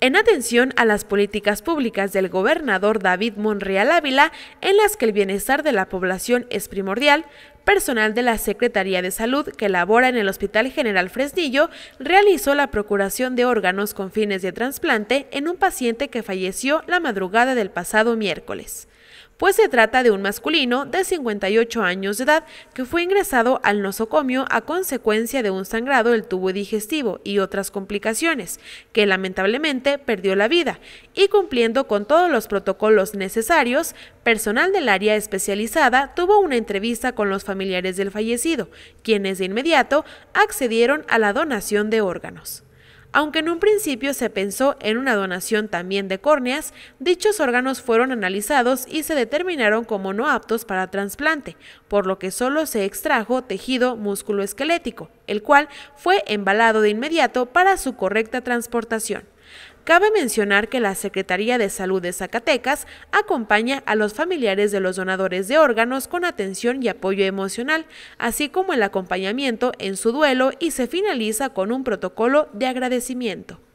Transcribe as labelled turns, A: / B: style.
A: en atención a las políticas públicas del gobernador David Monreal Ávila, en las que el bienestar de la población es primordial, personal de la Secretaría de Salud que labora en el Hospital General Fresnillo realizó la procuración de órganos con fines de trasplante en un paciente que falleció la madrugada del pasado miércoles pues se trata de un masculino de 58 años de edad que fue ingresado al nosocomio a consecuencia de un sangrado del tubo digestivo y otras complicaciones, que lamentablemente perdió la vida, y cumpliendo con todos los protocolos necesarios, personal del área especializada tuvo una entrevista con los familiares del fallecido, quienes de inmediato accedieron a la donación de órganos. Aunque en un principio se pensó en una donación también de córneas, dichos órganos fueron analizados y se determinaron como no aptos para trasplante, por lo que solo se extrajo tejido músculo esquelético, el cual fue embalado de inmediato para su correcta transportación. Cabe mencionar que la Secretaría de Salud de Zacatecas acompaña a los familiares de los donadores de órganos con atención y apoyo emocional, así como el acompañamiento en su duelo y se finaliza con un protocolo de agradecimiento.